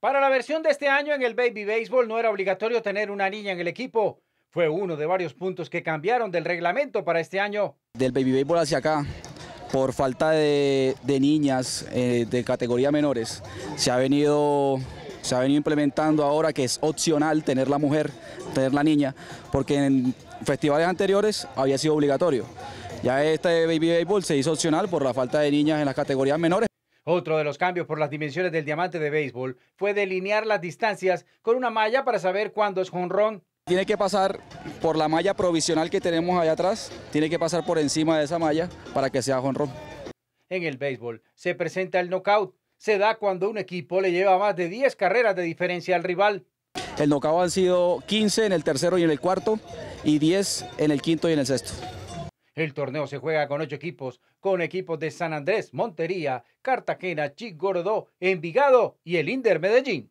Para la versión de este año en el Baby Baseball no era obligatorio tener una niña en el equipo. Fue uno de varios puntos que cambiaron del reglamento para este año. Del Baby Baseball hacia acá, por falta de, niñas eh, de categoría menores, se ha venido se ha venido implementando ahora que es opcional tener la mujer, tener la niña, porque en festivales anteriores había sido obligatorio. Ya este Baby Baseball se hizo opcional por la falta de niñas en las categorías menores. Otro de los cambios por las dimensiones del diamante de béisbol fue delinear las distancias con una malla para saber cuándo es jonrón. Tiene que pasar por la malla provisional que tenemos allá atrás, tiene que pasar por encima de esa malla para que sea jonrón. En el béisbol se presenta el knockout. Se da cuando un equipo le lleva más de 10 carreras de diferencia al rival. El knockout han sido 15 en el tercero y en el cuarto y 10 en el quinto y en el sexto. El torneo se juega con ocho equipos, con equipos de San Andrés, Montería, Cartagena, Gordo, Envigado y el Inder Medellín.